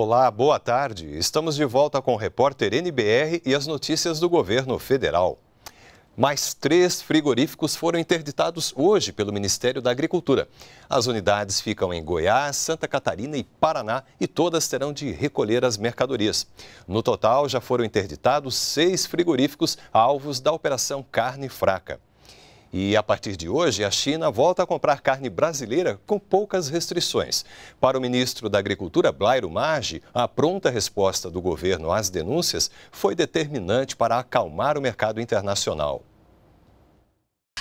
Olá, boa tarde. Estamos de volta com o repórter NBR e as notícias do governo federal. Mais três frigoríficos foram interditados hoje pelo Ministério da Agricultura. As unidades ficam em Goiás, Santa Catarina e Paraná e todas terão de recolher as mercadorias. No total, já foram interditados seis frigoríficos alvos da Operação Carne Fraca. E a partir de hoje, a China volta a comprar carne brasileira com poucas restrições. Para o ministro da Agricultura, Blairo Maggi, a pronta resposta do governo às denúncias foi determinante para acalmar o mercado internacional.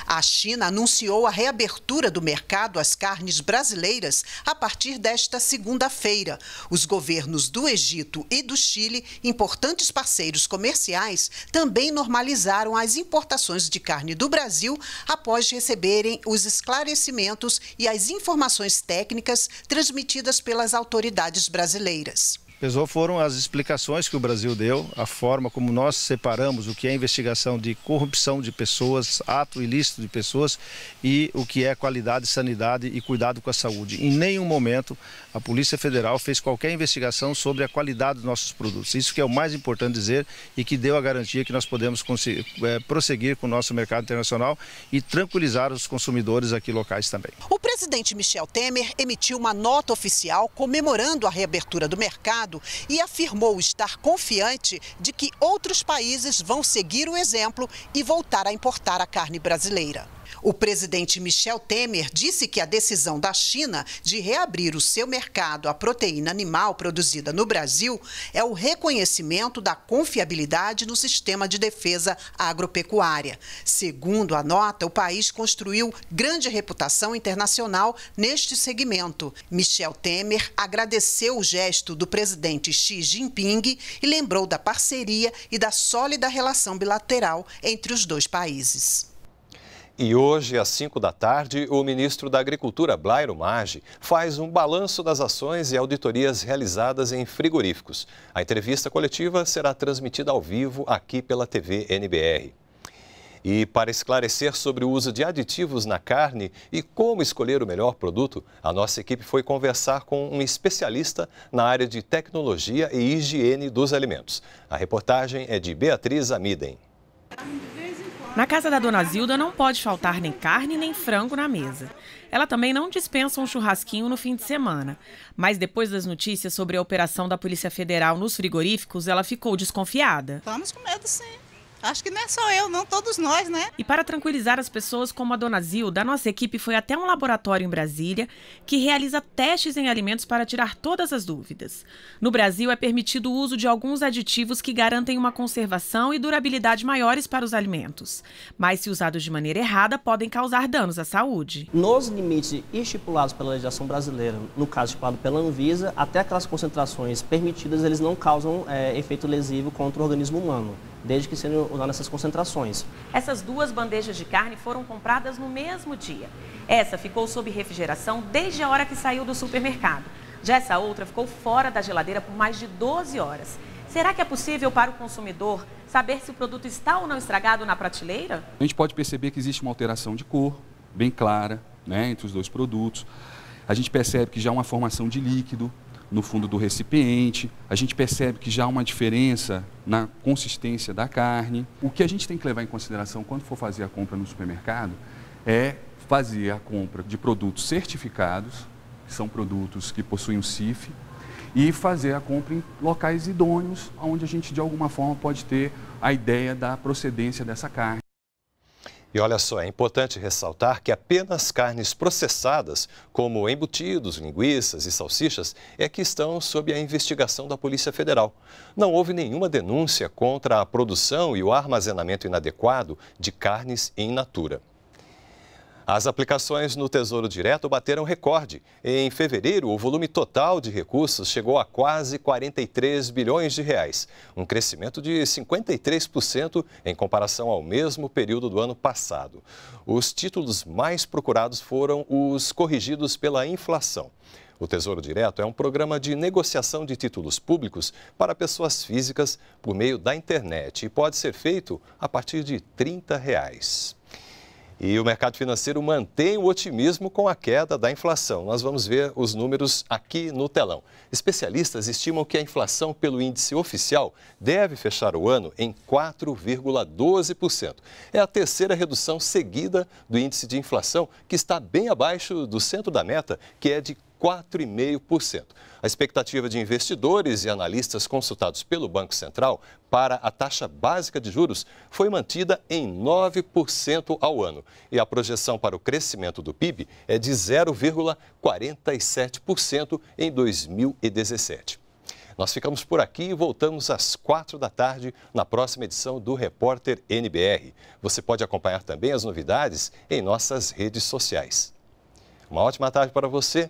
A China anunciou a reabertura do mercado às carnes brasileiras a partir desta segunda-feira. Os governos do Egito e do Chile, importantes parceiros comerciais, também normalizaram as importações de carne do Brasil após receberem os esclarecimentos e as informações técnicas transmitidas pelas autoridades brasileiras. Pesou foram as explicações que o Brasil deu, a forma como nós separamos o que é investigação de corrupção de pessoas, ato ilícito de pessoas e o que é qualidade, sanidade e cuidado com a saúde. Em nenhum momento a Polícia Federal fez qualquer investigação sobre a qualidade dos nossos produtos. Isso que é o mais importante dizer e que deu a garantia que nós podemos eh, prosseguir com o nosso mercado internacional e tranquilizar os consumidores aqui locais também. O presidente Michel Temer emitiu uma nota oficial comemorando a reabertura do mercado e afirmou estar confiante de que outros países vão seguir o exemplo e voltar a importar a carne brasileira. O presidente Michel Temer disse que a decisão da China de reabrir o seu mercado à proteína animal produzida no Brasil é o reconhecimento da confiabilidade no sistema de defesa agropecuária. Segundo a nota, o país construiu grande reputação internacional neste segmento. Michel Temer agradeceu o gesto do presidente Xi Jinping e lembrou da parceria e da sólida relação bilateral entre os dois países. E hoje, às 5 da tarde, o ministro da Agricultura, Blairo Maggi, faz um balanço das ações e auditorias realizadas em frigoríficos. A entrevista coletiva será transmitida ao vivo aqui pela TV NBR. E para esclarecer sobre o uso de aditivos na carne e como escolher o melhor produto, a nossa equipe foi conversar com um especialista na área de tecnologia e higiene dos alimentos. A reportagem é de Beatriz Amiden. Na casa da dona Zilda não pode faltar nem carne nem frango na mesa. Ela também não dispensa um churrasquinho no fim de semana. Mas depois das notícias sobre a operação da Polícia Federal nos frigoríficos, ela ficou desconfiada. Estamos com medo, sim. Acho que não é só eu, não todos nós, né? E para tranquilizar as pessoas, como a dona Zilda, a nossa equipe foi até um laboratório em Brasília que realiza testes em alimentos para tirar todas as dúvidas. No Brasil, é permitido o uso de alguns aditivos que garantem uma conservação e durabilidade maiores para os alimentos. Mas, se usados de maneira errada, podem causar danos à saúde. Nos limites estipulados pela legislação brasileira, no caso estipulado pela Anvisa, até aquelas concentrações permitidas, eles não causam é, efeito lesivo contra o organismo humano desde que sendo usadas nessas concentrações. Essas duas bandejas de carne foram compradas no mesmo dia. Essa ficou sob refrigeração desde a hora que saiu do supermercado. Já essa outra ficou fora da geladeira por mais de 12 horas. Será que é possível para o consumidor saber se o produto está ou não estragado na prateleira? A gente pode perceber que existe uma alteração de cor bem clara né, entre os dois produtos. A gente percebe que já há uma formação de líquido, no fundo do recipiente. A gente percebe que já há uma diferença na consistência da carne. O que a gente tem que levar em consideração quando for fazer a compra no supermercado é fazer a compra de produtos certificados, que são produtos que possuem o CIF, e fazer a compra em locais idôneos, onde a gente de alguma forma pode ter a ideia da procedência dessa carne. E olha só, é importante ressaltar que apenas carnes processadas, como embutidos, linguiças e salsichas, é que estão sob a investigação da Polícia Federal. Não houve nenhuma denúncia contra a produção e o armazenamento inadequado de carnes em natura. As aplicações no Tesouro Direto bateram recorde. Em fevereiro, o volume total de recursos chegou a quase 43 bilhões de reais, um crescimento de 53% em comparação ao mesmo período do ano passado. Os títulos mais procurados foram os corrigidos pela inflação. O Tesouro Direto é um programa de negociação de títulos públicos para pessoas físicas por meio da internet e pode ser feito a partir de R$ 30. Reais. E o mercado financeiro mantém o otimismo com a queda da inflação. Nós vamos ver os números aqui no telão. Especialistas estimam que a inflação pelo índice oficial deve fechar o ano em 4,12%. É a terceira redução seguida do índice de inflação, que está bem abaixo do centro da meta, que é de 4,5%. A expectativa de investidores e analistas consultados pelo Banco Central para a taxa básica de juros foi mantida em 9% ao ano. E a projeção para o crescimento do PIB é de 0,47% em 2017. Nós ficamos por aqui e voltamos às quatro da tarde na próxima edição do Repórter NBR. Você pode acompanhar também as novidades em nossas redes sociais. Uma ótima tarde para você.